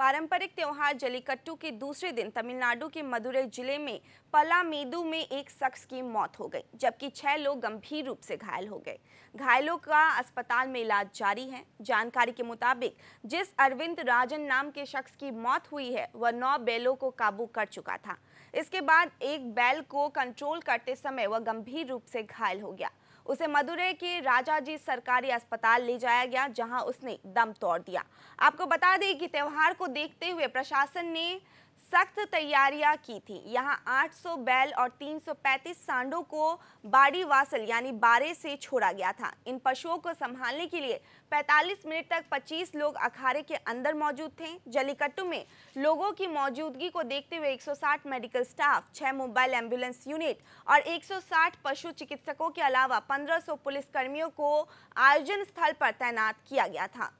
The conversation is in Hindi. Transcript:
पारंपरिक त्यौहार जलीकट्टू के दूसरे दिन तमिलनाडु के मदुरई जिले में पलामेदू में एक शख्स की मौत हो गई जबकि छह लोग गंभीर रूप से घायल हो गए घायलों का अस्पताल में इलाज जारी है जानकारी के मुताबिक जिस अरविंद राजन नाम के शख्स की मौत हुई है वह नौ बैलों को काबू कर चुका था इसके बाद एक बैल को कंट्रोल करते समय वह गंभीर रूप से घायल हो गया उसे मदुरे के राजाजी सरकारी अस्पताल ले जाया गया जहां उसने दम तोड़ दिया आपको बता दें कि त्यौहार को देखते हुए प्रशासन ने सख्त तैयारियां की थी यहां 800 बैल और 335 सांडों को बाड़ी वासल यानी बारे से छोड़ा गया था इन पशुओं को संभालने के लिए 45 मिनट तक 25 लोग अखाड़े के अंदर मौजूद थे जलीकट्टू में लोगों की मौजूदगी को देखते हुए 160 medical staff 6 mobile ambulance unit और 160 पशु चिकित्सकों के अलावा 1500 पुलिसकर्मियों को आयोजन स्थल पर तैनात किया गया था